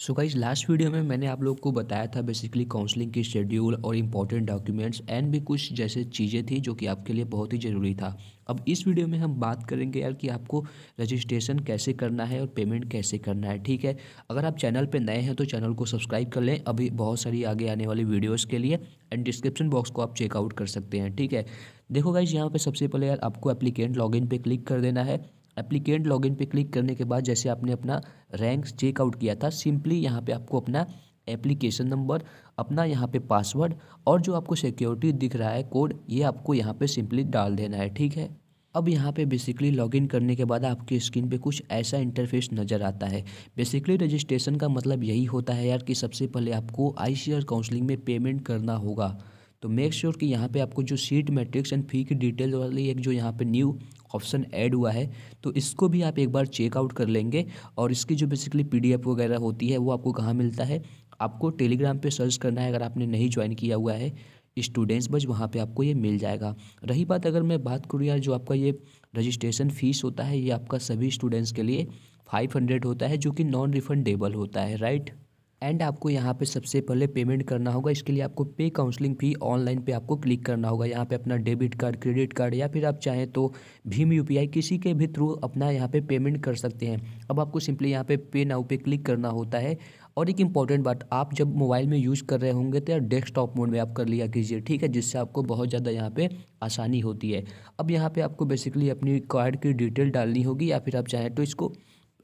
so guys last video में मैंने आप लोग को बताया था बेसिकली काउंसलिंग की शेड्यूल और इम्पॉर्टेंट डॉक्यूमेंट्स एंड भी कुछ जैसे चीज़ें थी जो कि आपके लिए बहुत ही ज़रूरी था अब इस वीडियो में हम बात करेंगे यार कि आपको रजिस्ट्रेशन कैसे करना है और पेमेंट कैसे करना है ठीक है अगर आप चैनल पर नए हैं तो चैनल को सब्सक्राइब कर लें अभी बहुत सारी आगे आने वाली वीडियोज़ के लिए एंड डिस्क्रिप्शन बॉक्स को आप चेकआउट कर सकते हैं ठीक है देखो गाइज यहाँ पर सबसे पहले यार आपको एप्लीकेंट लॉगिन इन क्लिक कर देना है एप्लीकेंट लॉगिन पे क्लिक करने के बाद जैसे आपने अपना रैंक चेकआउट किया था सिंपली यहाँ पे आपको अपना एप्लीकेशन नंबर अपना यहाँ पे पासवर्ड और जो आपको सिक्योरिटी दिख रहा है कोड ये आपको यहाँ पे सिंपली डाल देना है ठीक है अब यहाँ पे बेसिकली लॉगिन करने के बाद आपकी स्क्रीन पे कुछ ऐसा इंटरफेस नज़र आता है बेसिकली रजिस्ट्रेशन का मतलब यही होता है यार कि सबसे पहले आपको आई काउंसलिंग में पेमेंट करना होगा तो मेक श्योर sure कि यहाँ पे आपको जो सीट मैट्रिक्स एंड फी की डिटेल वाली एक जो यहाँ पे न्यू ऑप्शन ऐड हुआ है तो इसको भी आप एक बार चेकआउट कर लेंगे और इसकी जो बेसिकली पीडीएफ वगैरह होती है वो आपको कहाँ मिलता है आपको टेलीग्राम पे सर्च करना है अगर आपने नहीं ज्वाइन किया हुआ है स्टूडेंट्स बज वहाँ पे आपको ये मिल जाएगा रही बात अगर मैं बात करूँ यार जो आपका ये रजिस्ट्रेशन फ़ीस होता है ये आपका सभी स्टूडेंट्स के लिए फाइव हंड्रेड होता है जो कि नॉन रिफंडेबल होता है राइट एंड आपको यहाँ पे सबसे पहले पेमेंट करना होगा इसके लिए आपको पे काउंसलिंग फ़ी ऑनलाइन पे आपको क्लिक करना होगा यहाँ पे अपना डेबिट कार्ड क्रेडिट कार्ड या फिर आप चाहें तो भीम यूपीआई किसी के भी थ्रू अपना यहाँ पे पेमेंट कर सकते हैं अब आपको सिंपली यहाँ पे पे नाउ पे क्लिक करना होता है और एक इम्पॉर्टेंट बात आप जब मोबाइल में यूज़ कर रहे होंगे तो या डेस्कटॉप मोड में आप कर लिया कीजिए ठीक है जिससे आपको बहुत ज़्यादा यहाँ पे आसानी होती है अब यहाँ पे आपको बेसिकली अपनी कार्ड की डिटेल डालनी होगी या फिर आप चाहें तो इसको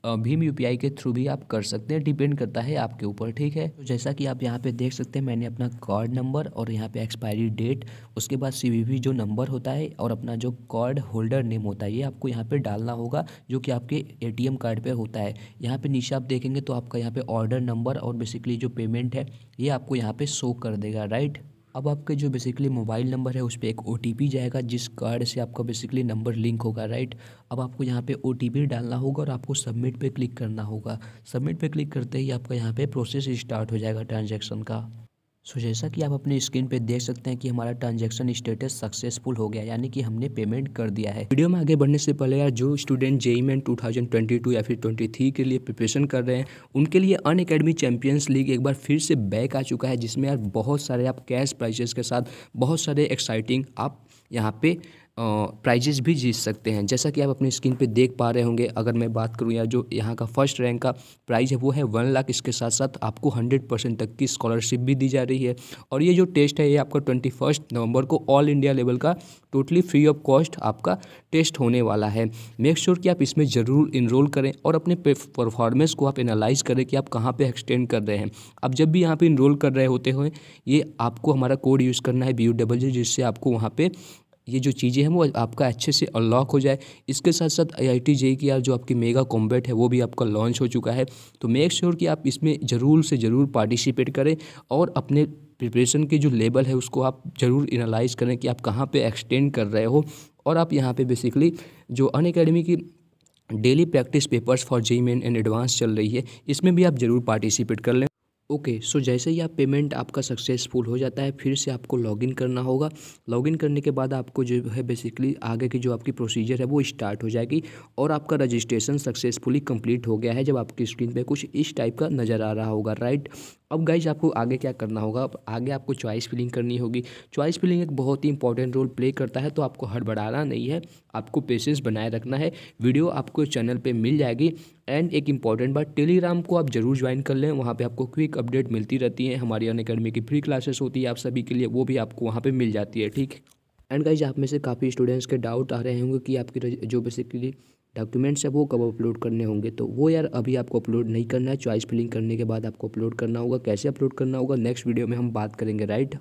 भीम यू के थ्रू भी आप कर सकते हैं डिपेंड करता है आपके ऊपर ठीक है तो जैसा कि आप यहाँ पे देख सकते हैं मैंने अपना कार्ड नंबर और यहाँ पे एक्सपायरी डेट उसके बाद सी जो नंबर होता है और अपना जो कार्ड होल्डर नेम होता है ये आपको यहाँ पे डालना होगा जो कि आपके ए कार्ड पर होता है यहाँ पर नीचे आप देखेंगे तो आपका यहाँ पर ऑर्डर नंबर और बेसिकली जो पेमेंट है ये आपको यहाँ पर शो कर देगा राइट अब आपके जो बेसिकली मोबाइल नंबर है उस पर एक ओ जाएगा जिस कार्ड से आपका बेसिकली नंबर लिंक होगा राइट अब आपको यहाँ पे ओ डालना होगा और आपको सबमिट पे क्लिक करना होगा सबमिट पे क्लिक करते ही आपका यहाँ पे प्रोसेस स्टार्ट हो जाएगा ट्रांजैक्शन का सो जैसा कि आप अपने स्क्रीन पे देख सकते हैं कि हमारा ट्रांजैक्शन स्टेटस सक्सेसफुल हो गया यानी कि हमने पेमेंट कर दिया है वीडियो में आगे बढ़ने से पहले यार जो स्टूडेंट जेई मैन टू या फिर 23 के लिए प्रिपरेशन कर रहे हैं उनके लिए अन अकेडमी चैंपियंस लीग एक बार फिर से बैक आ चुका है जिसमें यार बहुत सारे आप कैश प्राइजेस के साथ बहुत सारे एक्साइटिंग आप यहाँ पे प्राइजेस भी जीत सकते हैं जैसा कि आप अपनी स्क्रीन पे देख पा रहे होंगे अगर मैं बात करूँ या जो यहाँ का फर्स्ट रैंक का प्राइज़ है वो है वन लाख इसके साथ साथ आपको हंड्रेड परसेंट तक की स्कॉलरशिप भी दी जा रही है और ये जो टेस्ट है ये आपका ट्वेंटी फर्स्ट नवंबर को ऑल इंडिया लेवल का टोटली फ्री ऑफ कॉस्ट आपका टेस्ट होने वाला है मेक श्योर sure कि आप इसमें ज़रूर इनरोल करें और अपने परफॉर्मेंस को आप एनालाइज करें कि आप कहाँ पर एक्सटेंड कर रहे हैं आप जब भी यहाँ पर इनरोल कर रहे होते हुए ये आपको हमारा कोड यूज़ करना है बी यू डबल जी जिससे आपको वहाँ पर ये जो चीज़ें हैं वो आपका अच्छे से अनलॉक हो जाए इसके साथ साथ आई आई टी जे की आप जो आपकी मेगा कॉम्बैट है वो भी आपका लॉन्च हो चुका है तो मेक श्योर sure कि आप इसमें ज़रूर से ज़रूर पार्टिसिपेट करें और अपने प्रिपरेशन के जो लेवल है उसको आप ज़रूर एनालाइज करें कि आप कहाँ पे एक्सटेंड कर रहे हो और आप यहाँ पे बेसिकली जो अन अकेडमी की daily practice papers for JEE main and advance चल रही है इसमें भी आप ज़रूर पार्टिसिपेट कर लें ओके okay, सो so जैसे ही आप पेमेंट आपका सक्सेसफुल हो जाता है फिर से आपको लॉगिन करना होगा लॉगिन करने के बाद आपको जो है बेसिकली आगे की जो आपकी प्रोसीजर है वो स्टार्ट हो जाएगी और आपका रजिस्ट्रेशन सक्सेसफुली कंप्लीट हो गया है जब आपकी स्क्रीन पे कुछ इस टाइप का नज़र आ रहा होगा राइट अब गाइज आपको आगे क्या करना होगा अब आगे आपको चॉइस फिलिंग करनी होगी चॉइस फिलिंग एक बहुत ही इंपॉर्टेंट रोल प्ले करता है तो आपको हड़बड़ाना नहीं है आपको पेशेंस बनाए रखना है वीडियो आपको चैनल पर मिल जाएगी एंड एक इंपॉर्टेंट बात टेलीग्राम को आप जरूर ज्वाइन कर लें वहाँ पे आपको क्विक अपडेट मिलती रहती है हमारी अन अकेडमी की फ्री क्लासेस होती है आप सभी के लिए वो भी आपको वहाँ पे मिल जाती है ठीक एंड गाइज आप में से काफ़ी स्टूडेंट्स के डाउट आ रहे होंगे कि आपकी जो बेसिकली डॉक्यूमेंट्स है वो कब अपलोड करने होंगे तो वो यार अभी आपको अपलोड नहीं करना है चॉइस फिलिंग करने के बाद आपको अपलोड करना होगा कैसे अपलोड करना होगा नेक्स्ट वीडियो में हम बात करेंगे राइट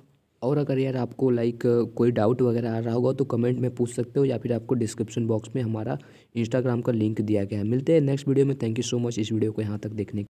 और अगर यार आपको लाइक कोई डाउट वगैरह आ रहा होगा तो कमेंट में पूछ सकते हो या फिर आपको डिस्क्रिप्शन बॉक्स में हमारा इंस्टाग्राम का लिंक दिया गया है मिलते हैं नेक्स्ट वीडियो में थैंक यू सो मच इस वीडियो को यहाँ तक देखने